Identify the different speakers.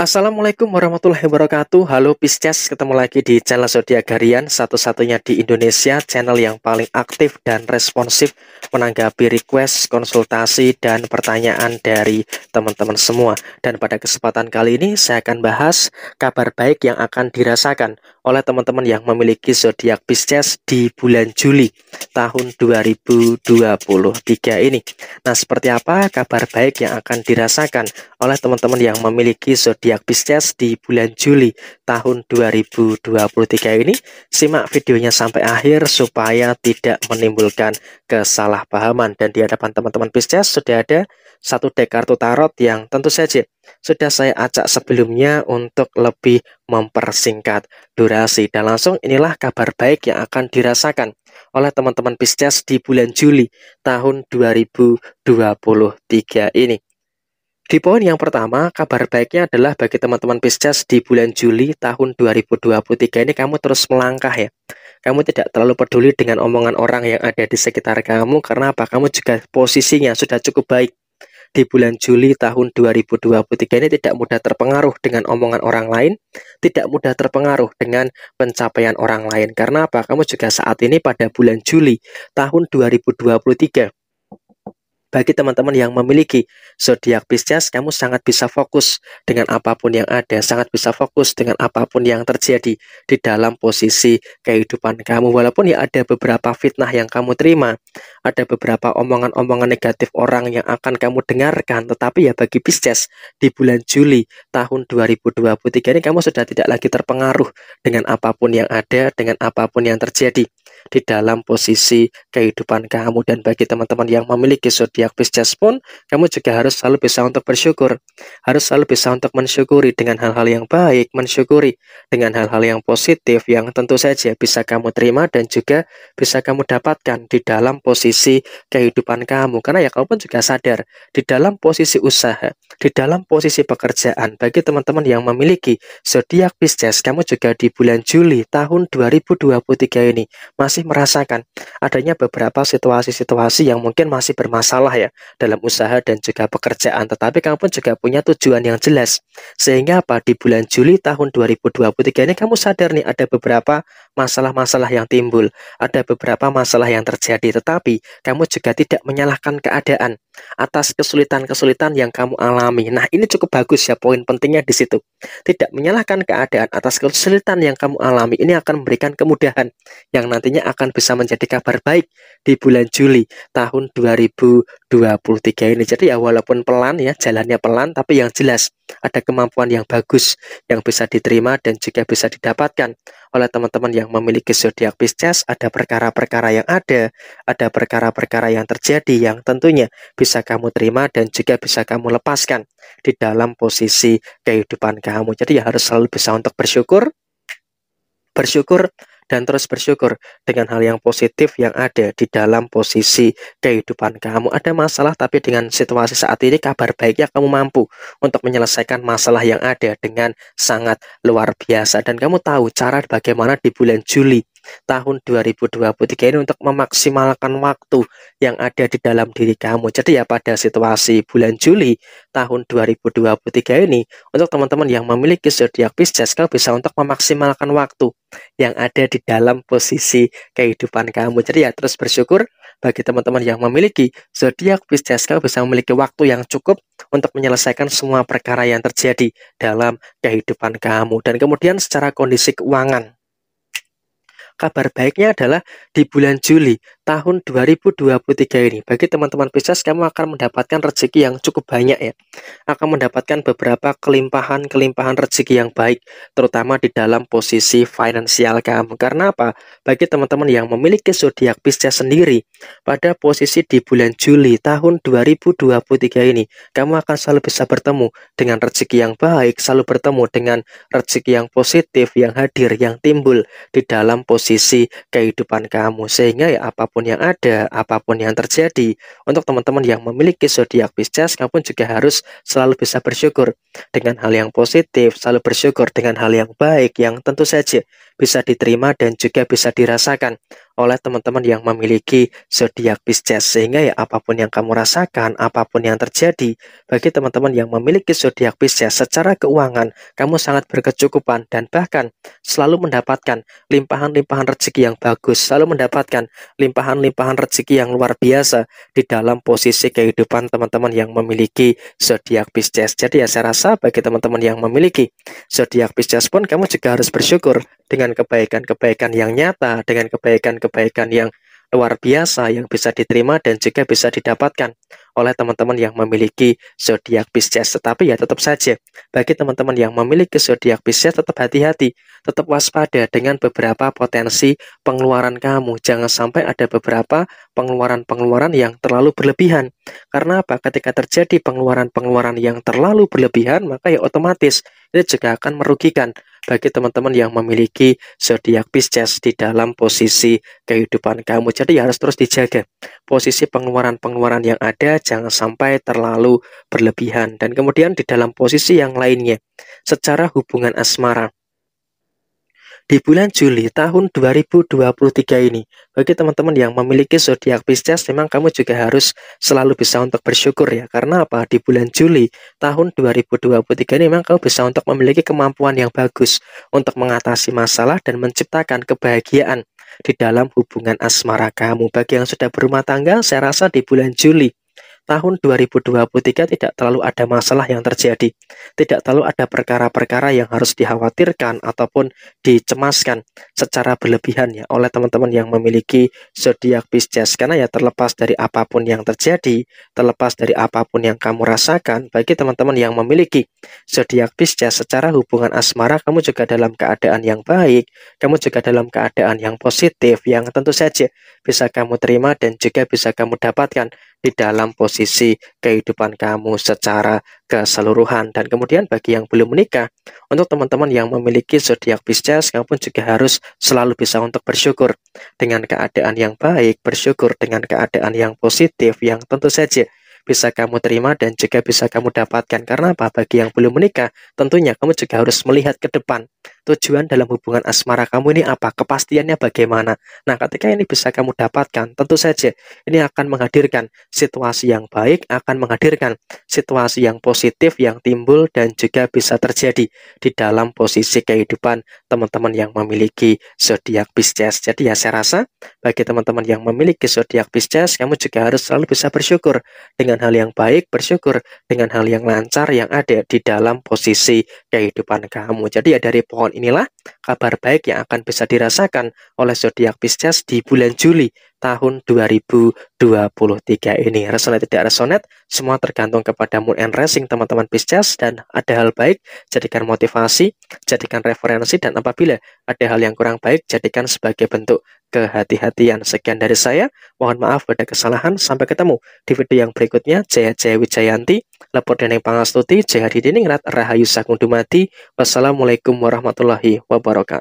Speaker 1: Assalamualaikum warahmatullahi wabarakatuh Halo Pisces, ketemu lagi di channel Zodiac Harian Satu-satunya di Indonesia Channel yang paling aktif dan responsif Menanggapi request, konsultasi, dan pertanyaan dari teman-teman semua Dan pada kesempatan kali ini saya akan bahas Kabar baik yang akan dirasakan oleh teman-teman yang memiliki zodiak Pisces di bulan Juli tahun 2023 ini. Nah, seperti apa kabar baik yang akan dirasakan oleh teman-teman yang memiliki zodiak zodiak Pisces di bulan Juli tahun 2023 ini. Simak videonya sampai akhir supaya tidak menimbulkan kesalahpahaman dan di hadapan teman-teman Pisces sudah ada satu dek kartu tarot yang tentu saja sudah saya acak sebelumnya untuk lebih mempersingkat durasi dan langsung inilah kabar baik yang akan dirasakan oleh teman-teman Pisces di bulan Juli tahun 2023 ini. Di poin yang pertama, kabar baiknya adalah bagi teman-teman Pisces di bulan Juli tahun 2023 ini kamu terus melangkah ya. Kamu tidak terlalu peduli dengan omongan orang yang ada di sekitar kamu karena apa? Kamu juga posisinya sudah cukup baik. Di bulan Juli tahun 2023 ini tidak mudah terpengaruh dengan omongan orang lain, tidak mudah terpengaruh dengan pencapaian orang lain. Karena apa? Kamu juga saat ini pada bulan Juli tahun 2023 bagi teman-teman yang memiliki zodiak Pisces, kamu sangat bisa fokus dengan apapun yang ada, sangat bisa fokus dengan apapun yang terjadi di dalam posisi kehidupan kamu. Walaupun ya ada beberapa fitnah yang kamu terima, ada beberapa omongan-omongan negatif orang yang akan kamu dengarkan, tetapi ya bagi Pisces di bulan Juli tahun 2023 ini kamu sudah tidak lagi terpengaruh dengan apapun yang ada, dengan apapun yang terjadi di dalam posisi kehidupan kamu dan bagi teman-teman yang memiliki zodiak Pisces pun kamu juga harus selalu bisa untuk bersyukur harus selalu bisa untuk mensyukuri dengan hal-hal yang baik mensyukuri dengan hal-hal yang positif yang tentu saja bisa kamu terima dan juga bisa kamu dapatkan di dalam posisi kehidupan kamu karena ya kamu pun juga sadar di dalam posisi usaha di dalam posisi pekerjaan bagi teman-teman yang memiliki zodiak Pisces kamu juga di bulan Juli tahun 2023 ini masih merasakan adanya beberapa situasi-situasi yang mungkin masih bermasalah ya dalam usaha dan juga pekerjaan. Tetapi kamu pun juga punya tujuan yang jelas. Sehingga apa? Di bulan Juli tahun 2023 ini kamu sadar nih ada beberapa masalah-masalah yang timbul. Ada beberapa masalah yang terjadi. Tetapi kamu juga tidak menyalahkan keadaan atas kesulitan-kesulitan yang kamu alami. Nah ini cukup bagus ya poin pentingnya di situ. Tidak menyalahkan keadaan atas kesulitan yang kamu alami. Ini akan memberikan kemudahan yang nanti nantinya akan bisa menjadi kabar baik di bulan Juli tahun 2023 ini. Jadi ya walaupun pelan ya, jalannya pelan tapi yang jelas ada kemampuan yang bagus yang bisa diterima dan juga bisa didapatkan oleh teman-teman yang memiliki zodiak Pisces, ada perkara-perkara yang ada, ada perkara-perkara yang terjadi yang tentunya bisa kamu terima dan juga bisa kamu lepaskan di dalam posisi kehidupan kamu. Jadi ya harus selalu bisa untuk bersyukur, bersyukur dan terus bersyukur dengan hal yang positif yang ada di dalam posisi kehidupan kamu. Ada masalah tapi dengan situasi saat ini kabar baiknya kamu mampu untuk menyelesaikan masalah yang ada dengan sangat luar biasa dan kamu tahu cara bagaimana di bulan Juli tahun 2023 ini untuk memaksimalkan waktu yang ada di dalam diri kamu. Jadi ya pada situasi bulan Juli tahun 2023 ini untuk teman-teman yang memiliki zodiak Pisces kamu bisa untuk memaksimalkan waktu yang ada di dalam posisi kehidupan kamu. Jadi ya terus bersyukur bagi teman-teman yang memiliki zodiak Pisces kamu bisa memiliki waktu yang cukup untuk menyelesaikan semua perkara yang terjadi dalam kehidupan kamu dan kemudian secara kondisi keuangan kabar baiknya adalah di bulan Juli tahun 2023 ini bagi teman-teman Pisces kamu akan mendapatkan rezeki yang cukup banyak ya. Akan mendapatkan beberapa kelimpahan-kelimpahan rezeki yang baik terutama di dalam posisi finansial kamu. Karena apa? Bagi teman-teman yang memiliki zodiak Pisces sendiri pada posisi di bulan Juli tahun 2023 ini kamu akan selalu bisa bertemu dengan rezeki yang baik, selalu bertemu dengan rezeki yang positif yang hadir yang timbul di dalam posisi kehidupan kamu sehingga ya apapun apapun yang ada, apapun yang terjadi, untuk teman-teman yang memiliki zodiak Pisces, kamu juga harus selalu bisa bersyukur dengan hal yang positif, selalu bersyukur dengan hal yang baik, yang tentu saja bisa diterima dan juga bisa dirasakan oleh teman-teman yang memiliki zodiak Pisces sehingga ya apapun yang kamu rasakan, apapun yang terjadi bagi teman-teman yang memiliki zodiak Pisces secara keuangan, kamu sangat berkecukupan dan bahkan selalu mendapatkan limpahan-limpahan rezeki yang bagus, selalu mendapatkan limpahan-limpahan rezeki yang luar biasa di dalam posisi kehidupan teman-teman yang memiliki zodiak Pisces. Jadi ya saya rasa bagi teman-teman yang memiliki zodiak Pisces pun kamu juga harus bersyukur dengan kebaikan-kebaikan yang nyata, dengan kebaikan-kebaikan kebaikan yang luar biasa yang bisa diterima dan juga bisa didapatkan oleh teman-teman yang memiliki zodiak Pisces. Tetapi ya tetap saja bagi teman-teman yang memiliki zodiak Pisces tetap hati-hati, tetap waspada dengan beberapa potensi pengeluaran kamu. Jangan sampai ada beberapa pengeluaran-pengeluaran yang terlalu berlebihan. Karena apa? Ketika terjadi pengeluaran-pengeluaran yang terlalu berlebihan, maka ya otomatis itu juga akan merugikan bagi teman-teman yang memiliki zodiak Pisces di dalam posisi kehidupan kamu. Jadi harus terus dijaga posisi pengeluaran-pengeluaran yang ada jangan sampai terlalu berlebihan dan kemudian di dalam posisi yang lainnya secara hubungan asmara di bulan Juli tahun 2023 ini. Bagi teman-teman yang memiliki zodiak Pisces, memang kamu juga harus selalu bisa untuk bersyukur ya. Karena apa? Di bulan Juli tahun 2023 ini memang kamu bisa untuk memiliki kemampuan yang bagus untuk mengatasi masalah dan menciptakan kebahagiaan di dalam hubungan asmara kamu. Bagi yang sudah berumah tangga, saya rasa di bulan Juli tahun 2023 tidak terlalu ada masalah yang terjadi. Tidak terlalu ada perkara-perkara yang harus dikhawatirkan ataupun dicemaskan secara berlebihan ya oleh teman-teman yang memiliki zodiak Pisces karena ya terlepas dari apapun yang terjadi, terlepas dari apapun yang kamu rasakan bagi teman-teman yang memiliki zodiak Pisces secara hubungan asmara kamu juga dalam keadaan yang baik, kamu juga dalam keadaan yang positif yang tentu saja bisa kamu terima dan juga bisa kamu dapatkan di dalam posisi kehidupan kamu secara keseluruhan. Dan kemudian bagi yang belum menikah, untuk teman-teman yang memiliki zodiak Pisces, kamu pun juga harus selalu bisa untuk bersyukur dengan keadaan yang baik, bersyukur dengan keadaan yang positif, yang tentu saja bisa kamu terima dan juga bisa kamu dapatkan. Karena apa? Bagi yang belum menikah, tentunya kamu juga harus melihat ke depan Tujuan dalam hubungan asmara kamu ini apa? Kepastiannya bagaimana? Nah, ketika ini bisa kamu dapatkan, tentu saja ini akan menghadirkan situasi yang baik, akan menghadirkan situasi yang positif yang timbul dan juga bisa terjadi di dalam posisi kehidupan teman-teman yang memiliki zodiak Pisces. Jadi ya saya rasa bagi teman-teman yang memiliki zodiak Pisces, kamu juga harus selalu bisa bersyukur dengan hal yang baik, bersyukur dengan hal yang lancar yang ada di dalam posisi kehidupan kamu. Jadi ya dari pohon inilah kabar baik yang akan bisa dirasakan oleh zodiak Pisces di bulan Juli tahun 2023 ini. Resonate tidak resonate, semua tergantung kepada moon and rising teman-teman Pisces dan ada hal baik, jadikan motivasi, jadikan referensi dan apabila ada hal yang kurang baik, jadikan sebagai bentuk kehati-hatian. Sekian dari saya, mohon maaf pada kesalahan, sampai ketemu di video yang berikutnya. Jaya Jaya Wijayanti, Lepor Deneng Pangastuti, Jaya Didiningrat, Rahayu Sagung Dumati, Wassalamualaikum warahmatullahi wabarakatuh. пророка